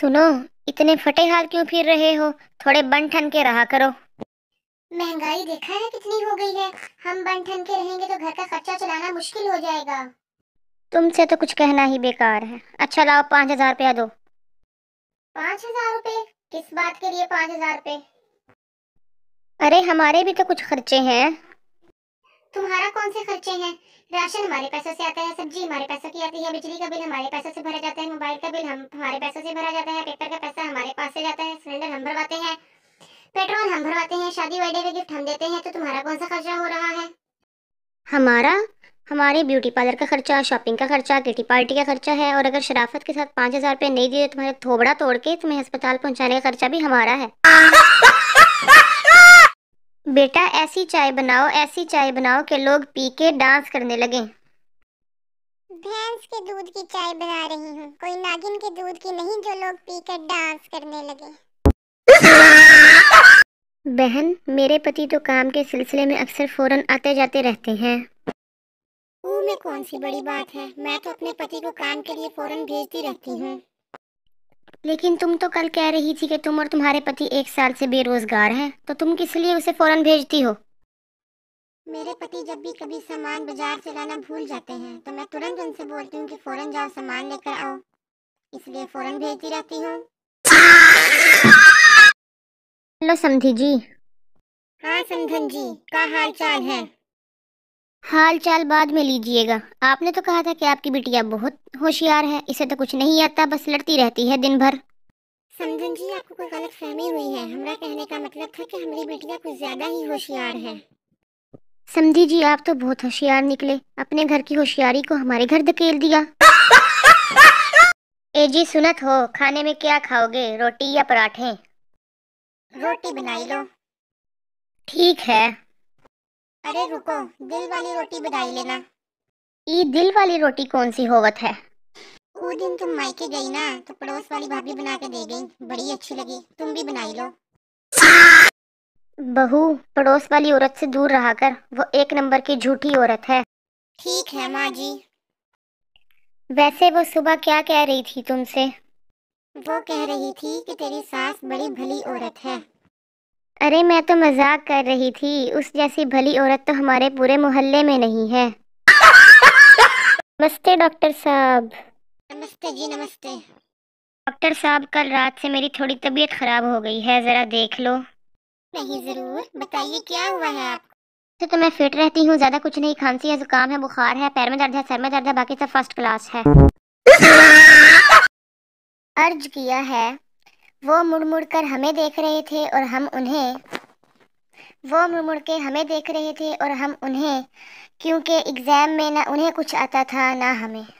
सुनो इतने फटे हाल क्यों फिर रहे हो थोड़े बन ठन के रहा करो महंगाई देखा है कितनी हो गई है हम बन ठन के रहेंगे तो घर का खर्चा चलाना मुश्किल हो जाएगा तुमसे तो कुछ कहना ही बेकार है अच्छा लाओ पाँच हजार रुपया दो पाँच हजार रुपये किस बात के लिए पाँच हजार रुपये अरे हमारे भी तो कुछ खर्चे हैं तुम्हारा कौन से खर्चे हैं राशन हमारे पैसों से आता है सब्जी हमारे पैसों की आती है बिजली का बिल हमारे पैसों से भरा जाता है मोबाइल का बिल हम हमारे पैसों से भरा जाता है पेपर का पैसा हमारे पास से जाता है सिलेंडर हम भरवाते हैं पेट्रोल हम भरवाते हैं शादी वर्डे में गिफ्ट हम देते हैं तो तुम्हारा कौन सा खर्चा हो रहा है हमारा हमारे ब्यूटी पार्लर का खर्चा शॉपिंग का खर्चा किटी पार्टी का खर्चा है और अगर शराफत के साथ पाँच हज़ार रुपये नहीं दिए तो तुम्हारे थोबड़ा तोड़ के तुम्हें अस्पताल पहुँचाने का खर्चा भी हमारा है बेटा ऐसी चाय बनाओ ऐसी चाय बनाओ के लोग पी के डांस करने लगे भैंस के दूध की चाय बना रही हूँ कोई नागिन के दूध की नहीं जो लोग पी कर डांस करने लगे बहन मेरे पति तो काम के सिलसिले में अक्सर फौरन आते जाते रहते हैं वो में कौन सी बड़ी बात है मैं तो अपने पति को काम के लिए फौरन भेजती रहती हूँ लेकिन तुम तो कल कह रही थी कि तुम और तुम्हारे पति एक साल से बेरोजगार हैं तो तुम किस लिए उसे फौरन भेजती हो मेरे पति जब भी कभी सामान बाजार से लाना भूल जाते हैं तो मैं तुरंत उनसे बोलती हूँ कि फौरन जाओ सामान लेकर आओ इसलिए फौरन भेजती रहती हूँ हेलो समी जी हाँ समझन जी का हाल चाल है हाल चाल बाद में लीजिएगा आपने तो कहा था कि आपकी बिटिया बहुत होशियार है इसे तो कुछ नहीं आता बस लड़ती रहती है दिन भर समझन जी आपको कोई गलत फहमी हुई है हमारा कहने का मतलब था कि हमारी बिटिया कुछ ज्यादा ही होशियार है समझी जी आप तो बहुत होशियार निकले अपने घर की होशियारी को हमारे घर धकेल दिया ए जी सुनत हो खाने में क्या खाओगे रोटी या पराठे रोटी बनाई लो ठीक है अरे रुको दिल वाली रोटी बनाई लेना ये दिल वाली रोटी कौन सी होवत है वो दिन तुम मायके गई ना तो पड़ोस वाली भाभी बना के दे गई बड़ी अच्छी लगी तुम भी बनाई लो बहू पड़ोस वाली औरत से दूर रहा कर वो एक नंबर की झूठी औरत है ठीक है माँ जी वैसे वो सुबह क्या कह रही थी तुमसे वो कह रही थी कि तेरी सास बड़ी भली औरत है अरे मैं तो मजाक कर रही थी उस जैसी भली औरत तो हमारे पूरे मोहल्ले में नहीं है नमस्ते डॉक्टर साहब नमस्ते जी नमस्ते डॉक्टर साहब कल रात से मेरी थोड़ी तबीयत खराब हो गई है जरा देख लो नहीं जरूर बताइए क्या हुआ है आपको तो, अच्छा, तो मैं फिट रहती हूँ ज्यादा कुछ नहीं खांसी है जुकाम है बुखार है पैर में दर्द है सर में दर्द है बाकी सब फर्स्ट क्लास है अर्ज किया है वो मुड़ मुड़ कर हमें देख रहे थे और हम उन्हें वो मुड़ मुड़ के हमें देख रहे थे और हम उन्हें क्योंकि एग्ज़ाम में ना उन्हें कुछ आता था ना हमें